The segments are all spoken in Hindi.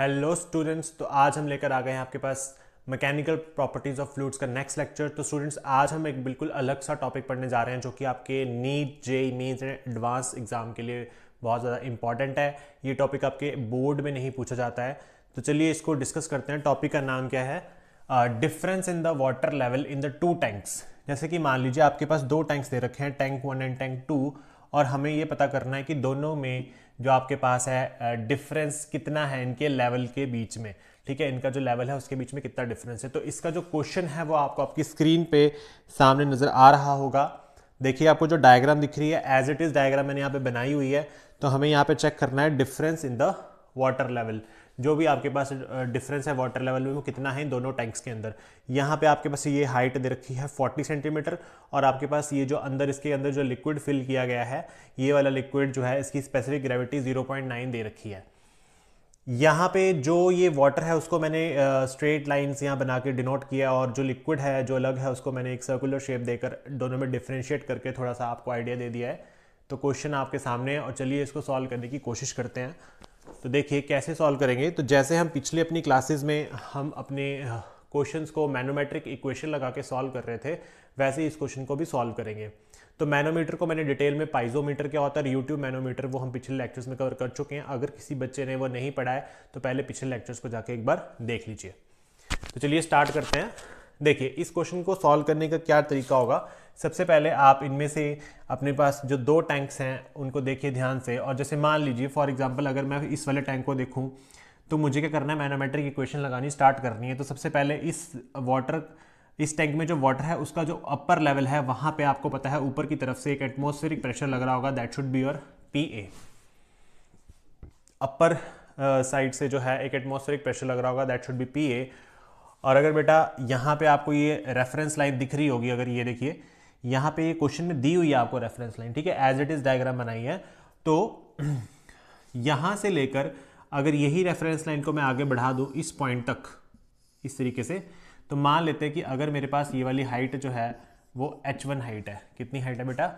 हेलो स्टूडेंट्स तो आज हम लेकर आ गए हैं आपके पास मैकेनिकल प्रॉपर्टीज़ ऑफ फ्लूड्स का नेक्स्ट लेक्चर तो स्टूडेंट्स आज हम एक बिल्कुल अलग सा टॉपिक पढ़ने जा रहे हैं जो कि आपके NEET JEE mains advance exam के लिए बहुत ज़्यादा इंपॉर्टेंट है ये टॉपिक आपके बोर्ड में नहीं पूछा जाता है तो चलिए इसको डिस्कस करते हैं टॉपिक का नाम क्या है difference in the water level in the two tanks जैसे कि मान लीजिए आपके पास दो टैंक्स दे रखे हैं tank one and tank two और हमें ये पता करना है कि दोनों में जो आपके पास है डिफरेंस कितना है इनके लेवल के बीच में ठीक है इनका जो लेवल है उसके बीच में कितना डिफरेंस है तो इसका जो क्वेश्चन है वो आपको आपकी स्क्रीन पे सामने नज़र आ रहा होगा देखिए आपको जो डायग्राम दिख रही है एज इट इज़ डायग्राम मैंने यहाँ पे बनाई हुई है तो हमें यहाँ पे चेक करना है difference in the water level जो भी आपके पास डिफरेंस है वाटर लेवल में वो कितना है दोनों टैंक्स के अंदर यहाँ पे आपके पास ये हाइट दे रखी है 40 सेंटीमीटर और आपके पास ये जो अंदर इसके अंदर जो लिक्विड फिल किया गया है ये वाला लिक्विड जो है इसकी स्पेसिफिक ग्रेविटी जीरो दे रखी है यहाँ पे जो ये वाटर है उसको मैंने स्ट्रेट लाइंस यहाँ बना के डिनोट किया और जो लिक्विड है जो अलग है उसको मैंने एक सर्कुलर शेप देकर दोनों में डिफ्रेंशिएट करके थोड़ा सा आपको आइडिया दे दिया है तो क्वेश्चन आपके सामने है और चलिए इसको सॉल्व करने की कोशिश करते हैं तो देखिए कैसे सॉल्व करेंगे तो जैसे हम पिछले अपनी क्लासेस में हम अपने क्वेश्चंस को मैनोमेट्रिक इक्वेशन लगा के सॉल्व कर रहे थे वैसे ही इस क्वेश्चन को भी सॉल्व करेंगे तो मैनोमीटर को मैंने डिटेल में पाइजोमीटर क्या होता है यूट्यूब मैनोमीटर वो हम पिछले लेक्चर्स में कवर कर चुके हैं अगर किसी बच्चे ने वो नहीं पढ़ा है तो पहले पिछले लेक्चर्स को जाके एक बार देख लीजिए तो चलिए स्टार्ट करते हैं देखिए इस क्वेश्चन को सॉल्व करने का क्या तरीका होगा सबसे पहले आप इनमें से अपने पास जो दो टैंक्स हैं उनको देखिए ध्यान से और जैसे मान लीजिए फॉर एग्जाम्पल अगर मैं इस वाले टैंक को देखूँ तो मुझे क्या करना है मैनोमेट्रिक इक्वेशन लगानी स्टार्ट करनी है तो सबसे पहले इस वाटर इस टैंक में जो वाटर है उसका जो अपर लेवल है वहाँ पे आपको पता है ऊपर की तरफ से एक एटमोस्फेरिक प्रेशर लग रहा होगा that should be your P A upper side से जो है एक एटमोस्फेरिक प्रेशर लग रहा होगा that should be P A और अगर बेटा यहाँ पे आपको ये रेफरेंस लाइन दिख रही होगी अगर ये देखिए यहाँ पे ये क्वेश्चन में दी हुई है आपको रेफरेंस लाइन ठीक है एज इट इज़ डायग्राम बनाई है तो यहाँ से लेकर अगर यही रेफरेंस लाइन को मैं आगे बढ़ा दूँ इस पॉइंट तक इस तरीके से तो मान लेते हैं कि अगर मेरे पास ये वाली हाइट जो है वो एच वन हाइट है कितनी हाइट है बेटा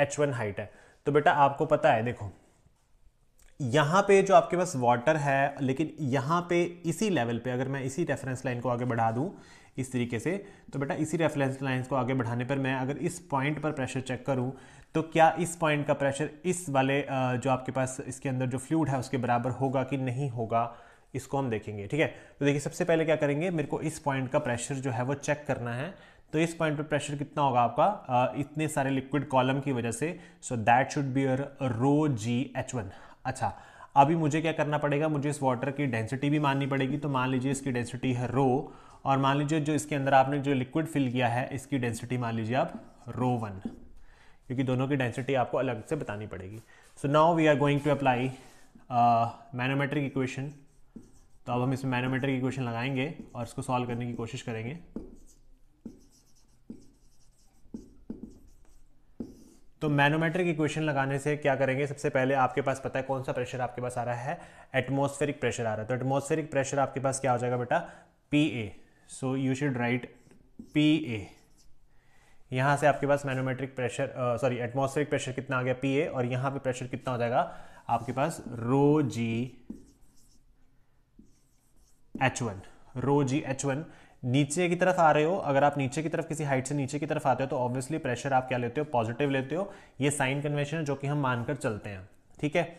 एच वन हाइट है तो बेटा आपको पता है देखो यहाँ पे जो आपके पास वाटर है लेकिन यहाँ पे इसी लेवल पे अगर मैं इसी रेफरेंस लाइन को आगे बढ़ा दूँ इस तरीके से तो बेटा इसी रेफरेंस लाइन को आगे बढ़ाने पर मैं अगर इस पॉइंट पर प्रेशर चेक करूँ तो क्या इस पॉइंट का प्रेशर इस वाले जो आपके पास इसके अंदर जो फ्लूड है उसके बराबर होगा कि नहीं होगा इसको हम देखेंगे ठीक है तो देखिए सबसे पहले क्या करेंगे मेरे को इस पॉइंट का प्रेशर जो है वो चेक करना है तो इस पॉइंट पर प्रेशर कितना होगा आपका इतने सारे लिक्विड कॉलम की वजह से so that should be uh rho g h one अच्छा अभी मुझे क्या करना पड़ेगा मुझे इस वाटर की डेंसिटी भी माननी पड़ेगी तो मान लीजिए इसकी डेंसिटी है रो और मान लीजिए जो इसके अंदर आपने जो लिक्विड फिल किया है इसकी डेंसिटी मान लीजिए आप रो वन क्योंकि दोनों की डेंसिटी आपको अलग से बतानी पड़ेगी so now we are going to apply manometric equation तो अब हम इसमें मैनोमेट्रिक इक्वेशन लगाएंगे और इसको सॉल्व करने की कोशिश करेंगे तो मैनोमेट्रिक इक्वेशन लगाने से क्या करेंगे सबसे पहले आपके पास पता है कौन सा प्रेशर आपके पास आ रहा है एटमोस्फेरिक प्रेशर आ रहा है तो एटमोस्फेरिक प्रेशर आपके पास क्या हो जाएगा बेटा P A so you should write P A यहाँ से आपके पास manometric pressure sorry atmospheric pressure कितना आ गया पी ए और यहाँ पे प्रेशर कितना हो जाएगा आपके पास rho g h one rho g h one नीचे की तरफ आ रहे हो अगर आप नीचे की तरफ किसी हाइट से नीचे की तरफ आते हो तो ऑब्वियसली प्रेशर आप क्या लेते हो पॉजिटिव लेते हो ये साइन कन्वेंशन है जो कि हम मानकर चलते हैं ठीक है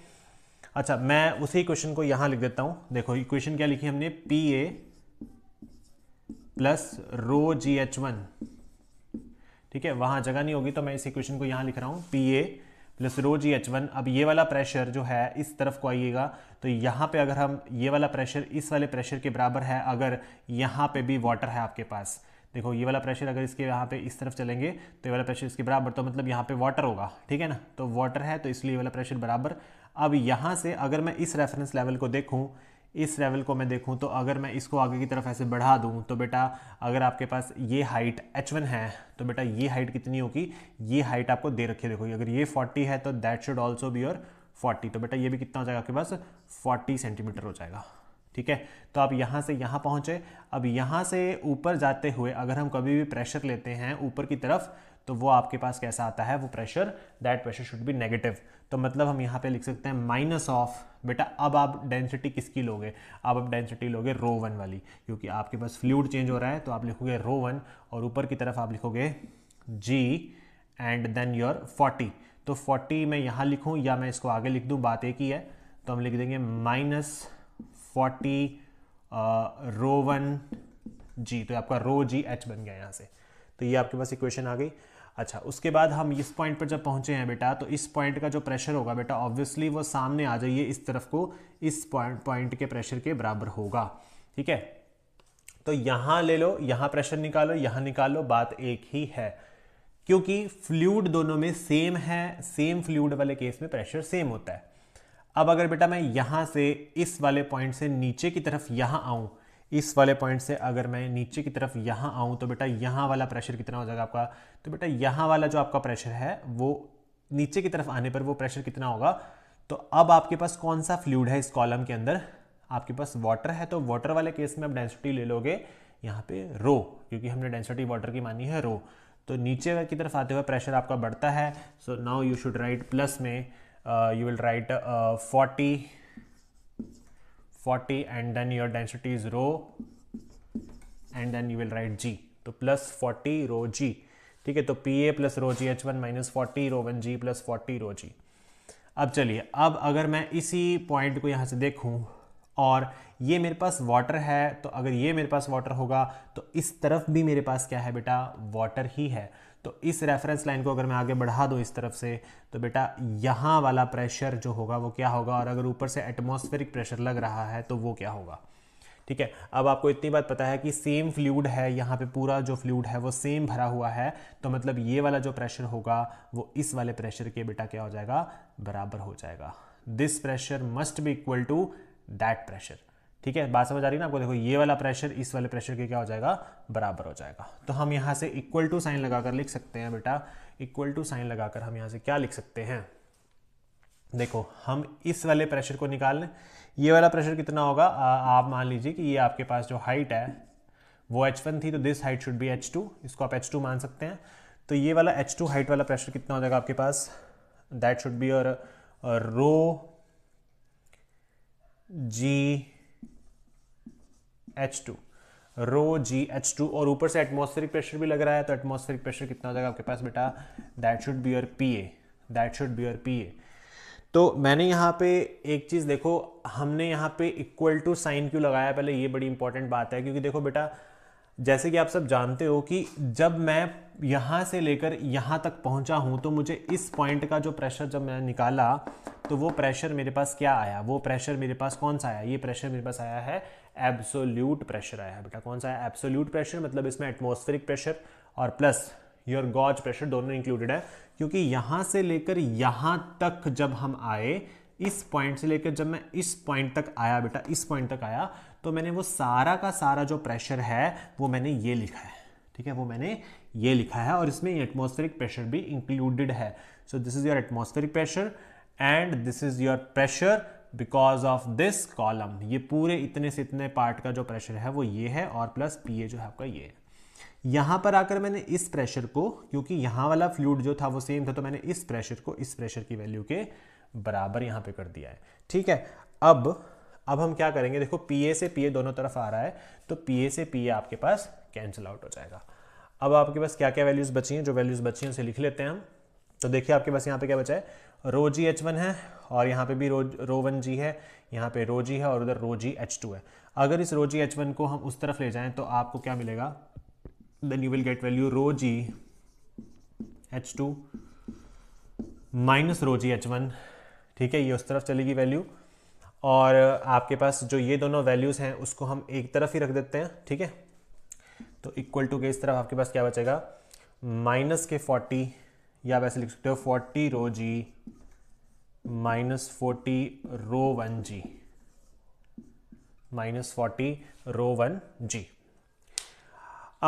अच्छा मैं उसी क्वेश्चन को यहां लिख देता हूं देखो इक्वेशन क्या लिखी हमने P A plus rho g h one ठीक है वहां जगह नहीं होगी तो मैं इस इक्वेशन को यहां लिख रहा हूं P A glycerol g h one अब ये वाला प्रेशर जो है इस तरफ को आइएगा तो यहाँ पे अगर हम ये वाला प्रेशर इस वाले प्रेशर के बराबर है अगर यहाँ पे भी वाटर है आपके पास देखो ये वाला प्रेशर अगर इसके यहाँ पे इस तरफ चलेंगे तो ये वाला प्रेशर इसके बराबर तो मतलब यहाँ पे वाटर होगा ठीक है ना तो वाटर है तो इसलिए ये वाला प्रेशर बराबर अब यहाँ से अगर मैं इस रेफरेंस लेवल को देखूँ इस लेवल को मैं देखूं तो अगर मैं इसको आगे की तरफ ऐसे बढ़ा दूं तो बेटा अगर आपके पास ये हाइट h1 है तो बेटा ये हाइट कितनी होगी ये हाइट आपको दे रखी है देखो अगर ये 40 है तो that should also be your 40 तो बेटा ये भी कितना हो जाएगा आपके पास 40 सेंटीमीटर हो जाएगा ठीक है तो आप यहाँ से यहाँ पहुँचे अब यहाँ से ऊपर जाते हुए अगर हम कभी भी प्रेशर लेते हैं ऊपर की तरफ तो वो आपके पास कैसा आता है वो pressure that pressure should be negative तो मतलब हम यहाँ पे लिख सकते हैं माइनस ऑफ बेटा अब आप डेंसिटी किसकी लोगे अब आप डेंसिटी लोगे रो वन वाली क्योंकि आपके पास फ्लूड चेंज हो रहा है तो आप लिखोगे रो वन और ऊपर की तरफ आप लिखोगे g and then your forty तो फोर्टी मैं यहाँ लिखूँ या मैं इसको आगे लिख दूँ बात एक ही है तो हम लिख देंगे minus forty rho one g तो आपका रो जी एच बन गया यहाँ से तो ये आपके पास इक्वेशन आ गई अच्छा उसके बाद हम इस पॉइंट पर जब पहुँचे हैं बेटा तो इस पॉइंट का जो प्रेशर होगा बेटा ऑब्वियसली वो सामने आ जाइए इस तरफ को इस पॉइंट पॉइंट के प्रेशर के बराबर होगा ठीक है तो यहाँ ले लो यहाँ प्रेशर निकालो यहाँ निकालो बात एक ही है क्योंकि फ्लूड दोनों में सेम है सेम फ्लूड वाले केस में प्रेशर सेम होता है अब अगर बेटा मैं यहाँ से इस वाले पॉइंट से नीचे की तरफ यहाँ आऊँ इस वाले पॉइंट से अगर मैं नीचे की तरफ यहाँ आऊँ तो बेटा यहाँ वाला प्रेशर कितना हो जाएगा आपका तो बेटा यहाँ वाला जो आपका प्रेशर है वो नीचे की तरफ आने पर वो प्रेशर कितना होगा तो अब आपके पास कौन सा फ्लूड है इस कॉलम के अंदर आपके पास वाटर है तो वाटर वाले केस में आप डेंसिटी ले लोगे यहाँ पे रो क्योंकि हमने डेंसिटी वाटर की मानी है रो तो नीचे की तरफ आते हुए प्रेशर आपका बढ़ता है so now you should write plus में uh, you will write uh, 40 40 and then your density is rho and then you will write g तो प्लस फोर्टी रो जी ठीक है तो P A plus rho g h one minus forty rho one g plus forty rho g अब चलिए अब अगर मैं इसी पॉइंट को यहाँ से देखूँ और ये मेरे पास वाटर है तो अगर ये मेरे पास वाटर होगा तो इस तरफ भी मेरे पास क्या है बेटा वाटर ही है तो इस रेफरेंस लाइन को अगर मैं आगे बढ़ा दूँ इस तरफ से तो बेटा यहाँ वाला प्रेशर जो होगा वो क्या होगा और अगर ऊपर से एटमोस्फेरिक प्रेशर लग रहा है तो वो क्या होगा ठीक है अब आपको इतनी बात पता है कि सेम फ्लूड है यहाँ पे पूरा जो फ्लूड है वो सेम भरा हुआ है तो मतलब ये वाला जो प्रेशर होगा वो इस वाले प्रेशर के बेटा क्या हो जाएगा बराबर हो जाएगा this pressure must be equal to that pressure ठीक है बात समझ आ रही है ना आपको देखो ये वाला प्रेशर इस वाले प्रेशर के क्या हो जाएगा बराबर हो जाएगा तो हम यहाँ से इक्वल टू साइन लगाकर लिख सकते हैं बेटा इक्वल टू साइन लगाकर हम यहाँ से क्या लिख सकते हैं देखो हम इस वाले प्रेशर को निकाल लें ये वाला प्रेशर कितना होगा आ, आप मान लीजिए कि ये आपके पास जो हाइट है वो एच वन थी तो this height should be H two इसको आप एच टू मान सकते हैं तो ये वाला एच टू हाइट वाला प्रेशर कितना हो जाएगा आपके पास दैट शुड बी और rho g h two rho g h two और ऊपर से एटमोस्फेरिक प्रेशर भी लग रहा है तो एटमोस्फेरिक प्रेशर कितना हो जाएगा आपके पास बेटा that should be your P A that should be your P A तो मैंने यहाँ पे एक चीज़ देखो हमने यहाँ पे इक्वल टू साइन क्यों लगाया पहले ये बड़ी इंपॉर्टेंट बात है क्योंकि देखो बेटा जैसे कि आप सब जानते हो कि जब मैं यहाँ से लेकर यहाँ तक पहुँचा हूँ तो मुझे इस पॉइंट का जो प्रेशर जब मैंने निकाला तो वो प्रेशर मेरे पास क्या आया वो प्रेशर मेरे पास कौन सा आया ये प्रेशर मेरे पास आया है एब्सोल्यूट प्रेशर आया है बेटा कौन सा है एब्सोल्यूट प्रेशर मतलब इसमें एटमोस्फेरिक प्रेशर और प्लस योर गॉज प्रेशर दोनों इंक्लूडेड है क्योंकि यहाँ से लेकर यहाँ तक जब हम आए इस पॉइंट से लेकर जब मैं इस पॉइंट तक आया बेटा इस पॉइंट तक आया तो मैंने वो सारा का सारा जो प्रेशर है वो मैंने ये लिखा है ठीक है वो मैंने ये लिखा है और इसमें एटमोस्फेरिक प्रेशर भी इंक्लूडेड है so this is your atmospheric pressure and this is your pressure because of this column ये पूरे इतने से इतने पार्ट का जो प्रेशर है वो ये है और प्लस पी जो है आपका ये है यहाँ पर आकर मैंने इस प्रेशर को क्योंकि यहाँ वाला फ्लूड जो था वो सेम था तो मैंने इस प्रेशर को इस प्रेशर की वैल्यू के बराबर यहाँ पे कर दिया है ठीक है अब अब हम क्या करेंगे देखो पी से पी दोनों तरफ आ रहा है तो पी से पी आपके पास कैंसिल आउट हो जाएगा अब आपके पास क्या क्या वैल्यूज़ बची हैं जो वैल्यूज़ बची हैं उसे लिख लेते हैं हम तो देखिए आपके पास यहाँ पे क्या बचा है रो जी एच वन है और यहाँ पे भी रो रो वन जी है यहाँ पे रो जी है और उधर रो जी एच टू है अगर इस रो जी एच वन को हम उस तरफ ले जाएं तो आपको क्या मिलेगा then you will get value rho g h two minus rho g h one ठीक है ये उस तरफ चलेगी वैल्यू और आपके पास जो ये दोनों वैल्यूज़ हैं उसको हम एक तरफ ही रख देते हैं ठीक है तो इक्वल टू के इस तरफ आपके पास क्या बचेगा माइनस के फोर्टी या वैसे लिख सकते हो forty rho g minus forty rho one g minus forty rho one g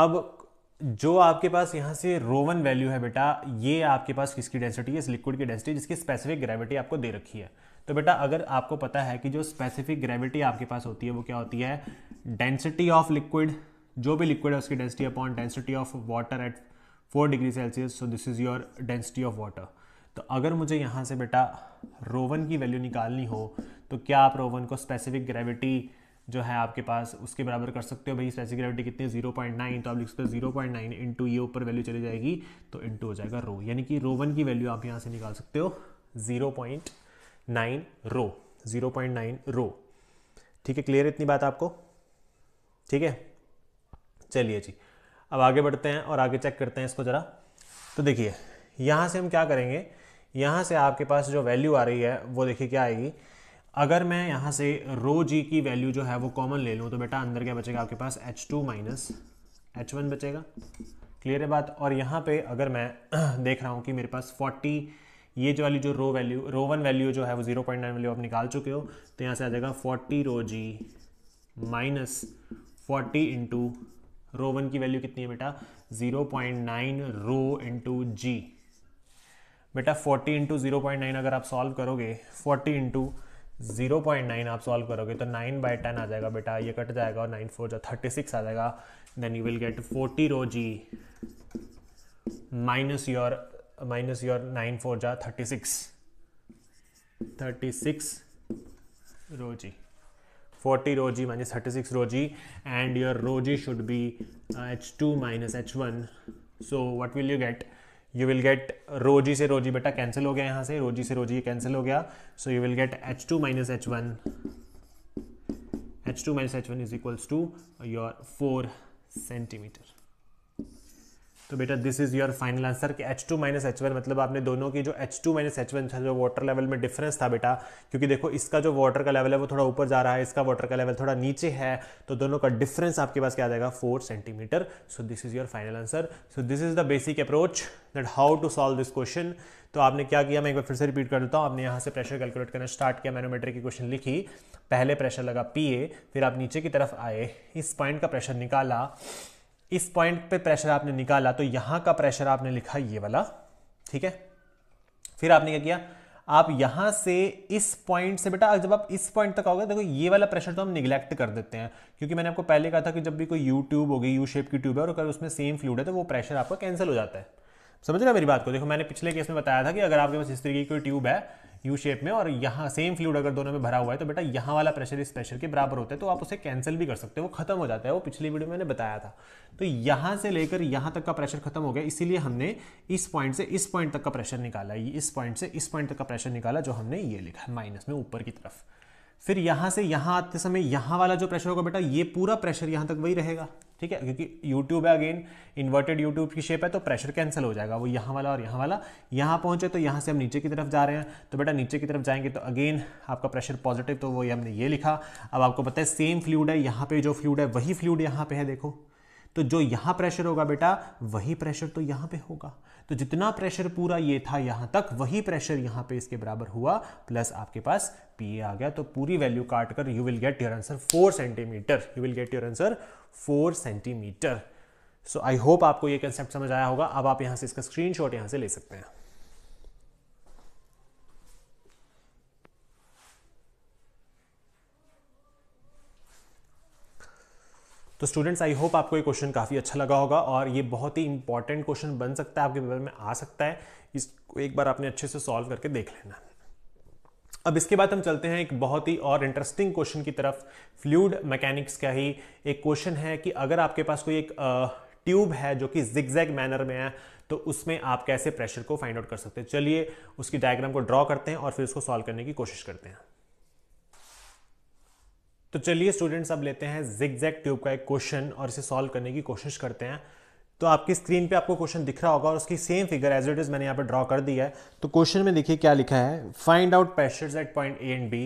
अब जो आपके पास यहां से रोवन वैल्यू है बेटा ये आपके पास किसकी डेंसिटी है इस लिक्विड की डेंसिटी जिसकी स्पेसिफिक ग्रेविटी आपको दे रखी है तो बेटा अगर आपको पता है कि जो स्पेसिफिक ग्रेविटी आपके पास होती है वो क्या होती है डेंसिटी ऑफ लिक्विड जो भी लिक्विड है उसकी density upon density of water at four degree Celsius so this is your density of water तो अगर मुझे यहाँ से बेटा रोवन की वैल्यू निकालनी हो तो क्या आप रोवन को स्पेसिफिक ग्रेविटी जो है आपके पास उसके बराबर कर सकते हो भाई स्पेसिफिक ग्रेविटी कितनी जीरो पॉइंट नाइन तो आप लिख सकते हो जीरो पॉइंट नाइन इंटू ये ऊपर वैल्यू चली जाएगी तो इंटू हो जाएगा रो यानी कि रोवन की वैल्यू आप यहाँ से निकाल सकते हो zero point nine rho zero point nine rho ठीक है क्लियर इतनी बात आपको ठीक है चलिए जी अब आगे बढ़ते हैं और आगे चेक करते हैं इसको ज़रा तो देखिए यहाँ से हम क्या करेंगे यहाँ से आपके पास जो वैल्यू आ रही है वो देखिए क्या आएगी अगर मैं यहाँ से रो जी की वैल्यू जो है वो कॉमन ले लूँ तो बेटा अंदर क्या बचेगा आपके पास H two minus H one बचेगा क्लियर है बात और यहाँ पे अगर मैं देख रहा हूँ कि मेरे पास फोर्टी ये जो वाली जो rho value rho one value जो है वो जीरो पॉइंट नाइन वैल्यू आप निकाल चुके हो तो यहाँ से आ जाएगा forty rho g minus forty into rho one की वैल्यू कितनी है बेटा zero point nine rho into g बेटा 40 इंटू जीरो अगर आप सॉल्व करोगे 40 इंटू जीरो पॉइंट नाइन आप सॉल्व करोगे तो नाइन बाई टेन आ जाएगा बेटा ये कट जाएगा और नाइन फोर जो थर्टी सिक्स आ जाएगा then you will get forty rho g minus your minus your nine four जा thirty six thirty six rho g forty rho g minus thirty six rho g and your rho g should be H two minus H one so what will you get you will get rho g से रोजी बेटा कैंसिल हो गया यहाँ से रोजी से रोजी कैंसिल हो गया so you will get H two minus H one H two minus H one is equals to your four centimetre तो बेटा this is your final answer कि H2 टू माइनस एच मतलब आपने दोनों की जो H2 टू माइनस एच था जो वाटर लेवल में डिफरेंस था बेटा क्योंकि देखो इसका जो वाटर का लेवल है वो थोड़ा ऊपर जा रहा है इसका वाटर का लेवल थोड़ा नीचे है तो दोनों का डिफरेंस आपके पास क्या आ जाएगा four centimetre so this is your final answer so this is the basic approach that how to solve this question तो आपने क्या किया मैं एक बार फिर से रिपीट कर देता हूँ आपने यहाँ से प्रेशर कैलकुलेट करना स्टार्ट किया मैनोमीटर की क्वेश्चन लिखी पहले प्रेशर लगा पी फिर आप नीचे की तरफ आए इस पॉइंट का प्रेशर निकाला इस पॉइंट पे प्रेशर आपने निकाला तो यहां का प्रेशर आपने लिखा ये वाला ठीक है फिर आपने क्या किया आप यहां से इस पॉइंट से बेटा जब आप इस पॉइंट तक आओगे देखो ये वाला प्रेशर तो हम निगलेक्ट कर देते हैं क्योंकि मैंने आपको पहले कहा था कि जब भी कोई यू ट्यूब होगी यू शेप की ट्यूब है और अगर उसमें सेम फ्लूड है तो वो प्रेशर आपका कैंसिल हो जाता है समझ रहे मेरी बात को देखो मैंने पिछले केस में बताया था कि अगर आपके पास इस तरीके की कोई ट्यूब है यू शेप में और यहाँ सेम फ्लूड अगर दोनों में भरा हुआ है तो बेटा यहाँ वाला प्रेशर इस प्रेशर के बराबर होता है तो आप उसे कैंसिल भी कर सकते हो वो खत्म हो जाता है वो पिछली वीडियो में मैंने बताया था तो यहाँ से लेकर यहाँ तक का प्रेशर खत्म हो गया इसीलिए हमने इस पॉइंट से इस पॉइंट तक का प्रेशर निकाला इस पॉइंट से इस पॉइंट तक का प्रेशर निकाला जो हमने ये लिखा है माइनस में ऊपर की तरफ फिर यहाँ से यहाँ आते समय यहाँ वाला जो प्रेशर होगा बेटा ये पूरा प्रेशर यहाँ तक वही रहेगा ठीक है क्योंकि यूट्यूब है अगेन इन्वर्टेड यूट्यूब की शेप है तो प्रेशर कैंसिल हो जाएगा वो यहाँ वाला और यहाँ वाला यहाँ पहुँचे तो यहाँ से हम नीचे की तरफ जा रहे हैं तो बेटा नीचे की तरफ जाएंगे तो अगेन आपका प्रेशर पॉजिटिव तो वही हमने ये लिखा अब आपको पता है सेम फ्लूड है यहाँ पर जो फ्लूड है वही फ्लूड यहाँ पे है देखो तो जो यहां प्रेशर होगा बेटा वही प्रेशर तो यहां पे होगा तो जितना प्रेशर पूरा ये था यहां तक वही प्रेशर यहां पे इसके बराबर हुआ प्लस आपके पास पी आ गया तो पूरी वैल्यू काट कर you will get your answer four centimetre you will get your answer four centimetre so I hope आपको ये कंसेप्ट समझ आया होगा अब आप यहां से इसका स्क्रीनशॉट यहां से ले सकते हैं तो स्टूडेंट्स आई होप आपको ये क्वेश्चन काफ़ी अच्छा लगा होगा और ये बहुत ही इंपॉर्टेंट क्वेश्चन बन सकता है आपके पेपर में आ सकता है इसको एक बार आपने अच्छे से सॉल्व करके देख लेना अब इसके बाद हम चलते हैं एक बहुत ही और इंटरेस्टिंग क्वेश्चन की तरफ फ्लूड मैकेनिक्स का ही एक क्वेश्चन है कि अगर आपके पास कोई एक ट्यूब है जो कि जिगजैग मैनर में है तो उसमें आप कैसे प्रेशर को फाइंड आउट कर सकते हैं चलिए उसकी डायग्राम को ड्रॉ करते हैं और फिर उसको सॉल्व करने की कोशिश करते हैं तो चलिए स्टूडेंट्स अब लेते हैं जिगजैक ट्यूब का एक क्वेश्चन और इसे सॉल्व करने की कोशिश करते हैं तो आपकी स्क्रीन पे आपको क्वेश्चन दिख रहा होगा और उसकी same figure as it is मैंने यहाँ पे ड्रॉ कर दिया है तो क्वेश्चन में देखिए क्या लिखा है find out pressures at point A and B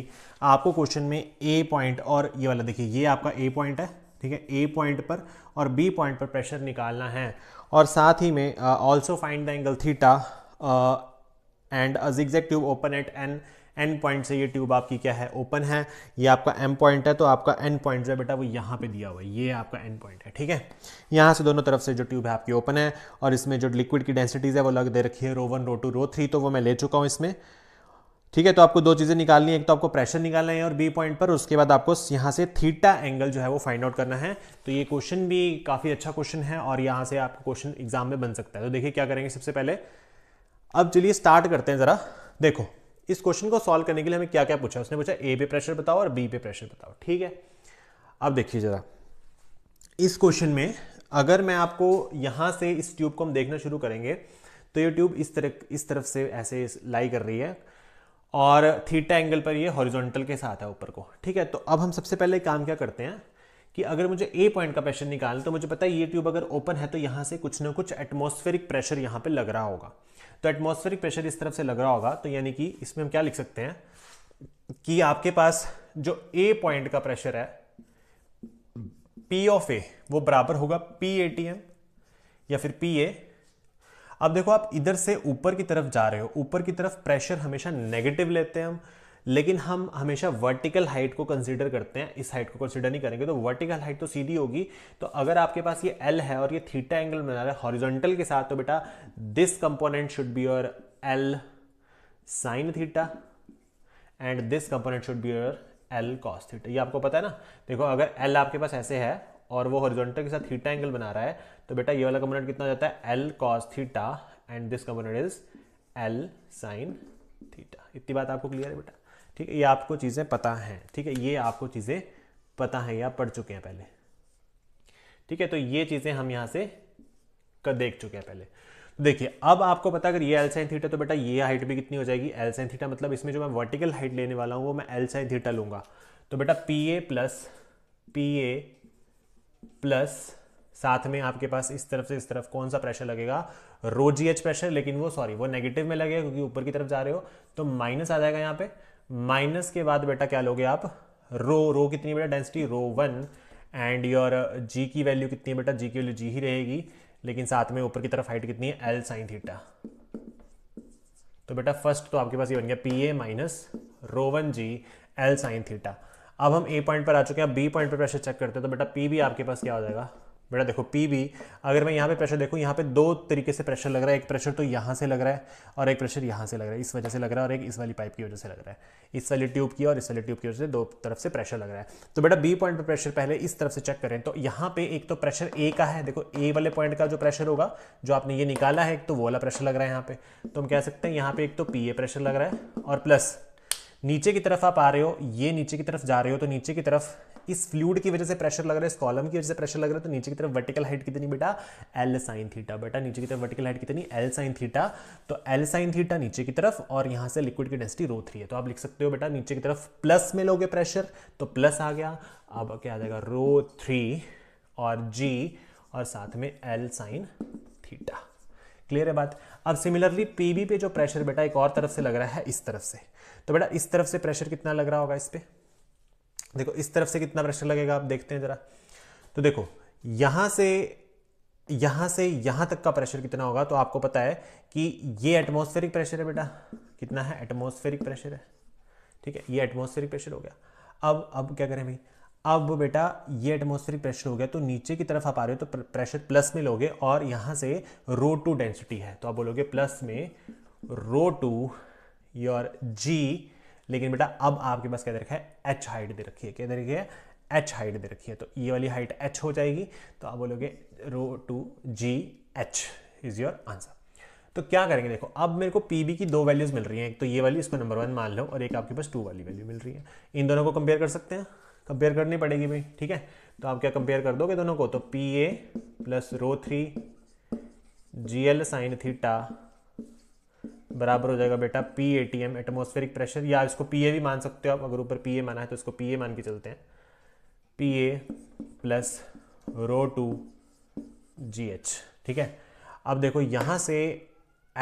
आपको क्वेश्चन में ए पॉइंट और ये वाला देखिए ये आपका ए पॉइंट है ठीक है ए पॉइंट पर और बी पॉइंट पर प्रेशर निकालना है और साथ ही में also find the angle theta and zigzag tube open at an end point से ये ट्यूब आपकी क्या है ओपन है ये आपका एम पॉइंट है तो आपका एन पॉइंट जो है बेटा वो यहाँ पे दिया हुआ है ये आपका एन पॉइंट है ठीक है यहाँ से दोनों तरफ से जो ट्यूब है आपकी ओपन है और इसमें जो लिक्विड की डेंसिटीज़ है वो लग दे रखी है rho one rho two rho three तो वो मैं ले चुका हूँ इसमें ठीक है तो आपको दो चीज़ें निकालनी है एक तो आपको प्रेशर निकालना है और बी पॉइंट पर उसके बाद आपको यहाँ से थीटा एंगल जो है वो फाइंड आउट करना है तो ये क्वेश्चन भी काफ़ी अच्छा क्वेश्चन है और यहाँ से आपको क्वेश्चन एग्जाम में बन सकता है तो देखिए क्या करेंगे सबसे पहले अब चलिए स्टार्ट करते हैं ज़रा देखो इस क्वेश्चन को सॉल्व करने के लिए हमें क्या क्या पूछा उसने पूछा ए पे प्रेशर बताओ और बी पे प्रेशर बताओ ठीक है अब देखिए ज़रा इस क्वेश्चन में अगर मैं आपको यहां से इस ट्यूब को हम देखना शुरू करेंगे तो ये ट्यूब इस तरह इस तरफ से ऐसे लाई कर रही है और थीटा एंगल पर ये हॉरिजॉन्टल के साथ है ऊपर को ठीक है तो अब हम सबसे पहले काम क्या करते हैं कि अगर मुझे ए पॉइंट का प्रेशर निकालना तो मुझे पता है ये ट्यूब अगर ओपन है तो यहां से कुछ ना कुछ एटमोस्फेरिक प्रेशर यहां पे लग रहा होगा तो एटमोस्फेरिक प्रेशर इस तरफ से लग रहा होगा तो यानी कि इसमें हम क्या लिख सकते हैं कि आपके पास जो ए पॉइंट का प्रेशर है पी ऑफ ए वो बराबर होगा पी ए टी एम या फिर पी ए अब देखो आप इधर से ऊपर की तरफ जा रहे हो ऊपर की तरफ प्रेशर हमेशा नेगेटिव लेते हैं हम लेकिन हम हमेशा वर्टिकल हाइट को कंसिडर करते हैं इस हाइट को कंसिडर नहीं करेंगे तो वर्टिकल हाइट तो सीधी होगी तो अगर आपके पास ये एल है और ये थीटा एंगल बना रहा है हॉरिजॉन्टल के साथ तो बेटा this component should be your L sine theta and this component should be your L cos theta ये आपको पता है ना देखो अगर एल आपके पास ऐसे है और वो हॉरिजॉन्टल के साथ थीटा एंगल बना रहा है तो बेटा ये वाला कंपोनेंट कितना हो जाता है L cos theta and this component is L sine theta इतनी बात आपको क्लियर है बेटा ठीक है ये आपको चीज़ें पता हैं ठीक है ये आपको चीज़ें पता हैं या पढ़ चुके हैं पहले ठीक है तो ये चीज़ें हम यहाँ से कर देख चुके हैं पहले तो देखिए अब आपको पता अगर ये एल साइन थीटा तो बेटा ये हाइट भी कितनी हो जाएगी एल साइन थीटा मतलब इसमें जो मैं वर्टिकल हाइट लेने वाला हूँ वो मैं एल साइन थीटा लूंगा तो बेटा P A plus P A plus साथ में आपके पास इस तरफ से इस तरफ कौन सा प्रेशर लगेगा रो जी एच प्रेशर लेकिन वो सॉरी वो नेगेटिव में लगेगा क्योंकि ऊपर की तरफ जा रहे हो तो माइनस आ जाएगा यहाँ पे माइनस के बाद बेटा क्या लोगे आप रो रो कितनी बेटा density rho one and your g की वैल्यू कितनी है बेटा जी की वैल्यू जी ही रहेगी लेकिन साथ में ऊपर की तरफ हाइट कितनी है एल साइन थीटा तो बेटा फर्स्ट तो आपके पास ये बन गया P A minus rho one g L sine theta अब हम ए पॉइंट पर आ चुके हैं बी पॉइंट पर प्रेशर चेक करते हैं तो बेटा पी भी आपके पास क्या हो जाएगा बेटा देखो पी बी अगर मैं यहाँ पे प्रेशर देखूँ यहाँ पे दो तरीके से प्रेशर लग रहा है एक प्रेशर तो यहाँ से लग रहा है और एक प्रेशर यहाँ से लग रहा है इस वजह से लग रहा है और एक इस वाली पाइप की वजह से लग रहा है इस वाली ट्यूब की और इस वाली ट्यूब की वजह से दो तरफ से प्रेशर लग रहा है तो बेटा बी पॉइंट पर प्रेशर पहले इस तरफ से चेक करें तो यहाँ पे एक तो प्रेशर ए का है देखो ए वाले पॉइंट का जो प्रेशर होगा जो आपने ये निकाला है एक तो वो वाला प्रेशर लग रहा है यहाँ पे तो हम कह सकते हैं यहाँ पे एक तो पी ए प्रेशर लग रहा है और प्लस नीचे की तरफ आप आ रहे हो ये नीचे की तरफ जा रहे हो तो नीचे की तरफ इस फ्लूड की वजह से प्रेशर लग रहा है इस कॉलम की वजह से प्रेशर लग रहा है तो नीचे की तरफ वर्टिकल हाइट कितनी बेटा एल साइन थीटा बेटा नीचे की तरफ वर्टिकल हाइट कितनी एल साइन थीटा तो एल साइन थीटा नीचे की तरफ और यहां से लिक्विड की डेंसिटी रो थ्री है तो आप लिख सकते हो बेटा नीचे की तरफ प्लस में लोगे प्रेशर तो प्लस आ गया अब क्या आ जाएगा रो थ्री और जी और साथ में एल साइन थीटा क्लियर है बात अब सिमिलरली पीबी पे जो प्रेशर बेटा एक और तरफ से लग रहा है इस तरफ से तो बेटा इस तरफ से प्रेशर कितना लग रहा होगा इस पर देखो इस तरफ से कितना प्रेशर लगेगा आप देखते हैं ज़रा तो देखो यहां से यहां से यहां तक का प्रेशर कितना होगा तो आपको पता है कि ये एटमोस्फेरिक प्रेशर है बेटा कितना है एटमोस्फेरिक प्रेशर है ठीक है ये एटमोस्फेरिक प्रेशर हो गया अब अब क्या करें भाई अब बेटा ये एटमोस्फेरिक प्रेशर हो गया तो नीचे की तरफ आप आ रहे हो तो प्रेशर प्लस में लोगे और यहां से रो टू डेंसिटी है तो आप बोलोगे प्लस में रो टू योर जी लेकिन बेटा अब आपके पास क्या दे रखा है एच हाइट दे रखी है क्या दे रखी है एच हाइट दे रखी है तो ये वाली हाइट एच हो जाएगी तो आप बोलोगे rho two g H is your answer तो क्या करेंगे देखो अब मेरे को पी की दो वैल्यूज मिल रही हैं एक तो ये वाली इसको नंबर वन मान लो और एक आपके पास टू वाली वैल्यू मिल रही है इन दोनों को कंपेयर कर सकते हैं कंपेयर करनी पड़ेगी भाई ठीक है तो आप क्या कंपेयर कर दोगे दोनों को तो P A plus rho three g L sine theta बराबर हो जाएगा बेटा P A T M atmospheric pressure या इसको पी ए भी मान सकते हो आप अगर ऊपर पी ए माना है तो इसको पी ए मान के चलते हैं P A plus rho two g H ठीक है अब देखो यहाँ से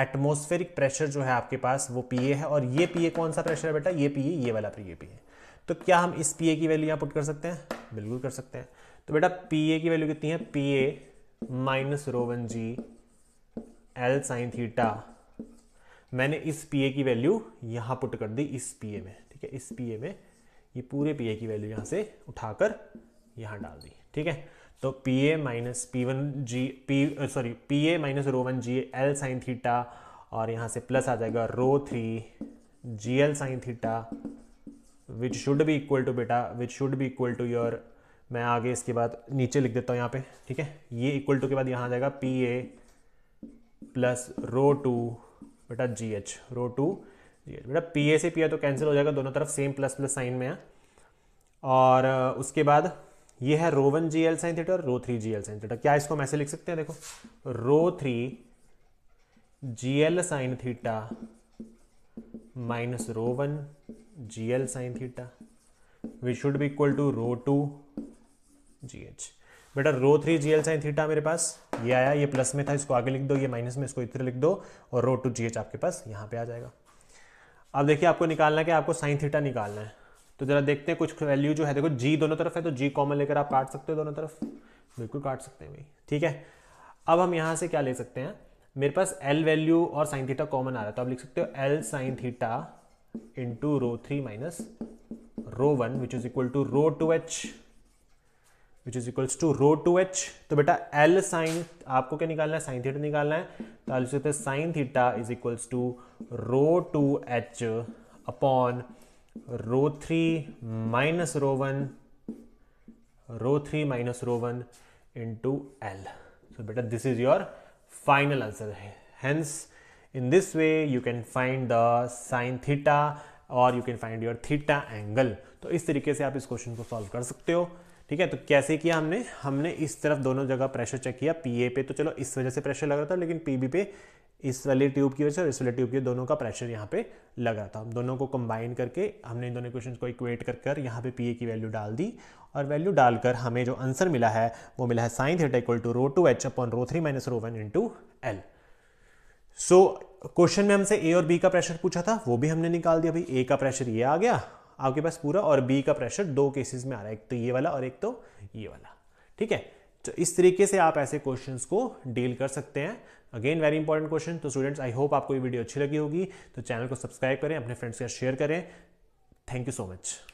एटमोस्फेरिक प्रेशर जो है आपके पास वो पी ए है और ये पी ए कौन सा प्रेशर है बेटा ये पी ए ये वाला पी ए पी ए तो क्या हम इस पी ए की वैल्यू यहाँ पुट कर सकते हैं बिल्कुल कर सकते हैं तो बेटा पी ए की वैल्यू कितनी है P A minus rho one g L sine theta मैंने इस पी ए की वैल्यू यहाँ पुट कर दी इस पी ए में ठीक है इस पी ए में ये पूरे पी ए की वैल्यू यहाँ से उठाकर यहाँ डाल दी ठीक है तो P A minus P one g P sorry P A minus rho one g L sine theta और यहाँ से प्लस आ जाएगा rho three g L sine theta which should be equal to बेटा which should be equal to your मैं आगे इसके बाद नीचे लिख देता हूँ यहाँ पे ठीक है ये इक्वल टू के बाद यहाँ आ जाएगा P A plus rho two बेटा g H rho two g H बेटा पी ए से पी तो कैंसिल हो जाएगा दोनों तरफ सेम प्लस प्लस साइन में है और उसके बाद ये है rho one g L sine theta और rho three g L sine theta क्या इसको हम ऐसे लिख सकते हैं देखो rho three g L sine theta minus rho one g L sine theta we should be equal to rho two g H बेटा rho three g L sine theta मेरे पास ये आया ये प्लस में था इसको आगे लिख दो ये माइनस में इसको इतने लिख दो और रो टू जी एच आपके पास यहाँ पे आ जाएगा अब देखिए आपको निकालना है कि आपको साइन थीटा निकालना है तो जरा देखते हैं कुछ वैल्यू जो है देखो जी दोनों तरफ है तो जी कॉमन लेकर आप काट सकते हो दोनों तरफ बिल्कुल काट सकते हैं भाई ठीक है अब हम यहाँ से क्या ले सकते हैं मेरे पास एल वैल्यू और साइन थीटा कॉमन आ रहा है तो आप लिख सकते हो L sine theta into rho three minus rho one which is equal to rho two H which is equals to rho two H तो बेटा एल साइन आपको क्या निकालना है साइन थीटा निकालना है तो आप लिख सकते हैं sine theta is equals to rho two H upon rho three minus rho one rho three minus rho one into L so बेटा this is your final answer hence in this way you can find the sine theta और you can find your theta angle तो इस तरीके से आप इस क्वेश्चन को सॉल्व कर सकते हो ठीक है तो कैसे किया हमने हमने इस तरफ दोनों जगह प्रेशर चेक किया पी ए पे तो चलो इस वजह से प्रेशर लग रहा था लेकिन पी बी पे इस वाली ट्यूब की वजह से और इस वाली ट्यूब की दोनों का प्रेशर यहाँ पे लग रहा था हम दोनों को कंबाइन करके हमने इन दोनों क्वेश्चन को इक्वेट कर कर यहाँ पे पी ए की वैल्यू डाल दी और वैल्यू डालकर हमें जो आंसर मिला है वो मिला है sine theta equal to rho two H upon rho three minus rho one into L so question में हमसे ए और बी का प्रेशर पूछा था वो भी हमने निकाल दिया भाई ए का प्रेशर ये आ गया आपके पास पूरा और बी का प्रेशर दो केसेस में आ रहा है एक तो ये वाला और एक तो ये वाला ठीक है तो इस तरीके से आप ऐसे क्वेश्चन को डील कर सकते हैं अगेन वेरी इंपॉर्टेंट क्वेश्चन तो स्टूडेंट्स आई होप आपको ये वीडियो अच्छी लगी होगी तो चैनल को सब्सक्राइब करें अपने फ्रेंड्स के साथ शेयर करें थैंक यू सो मच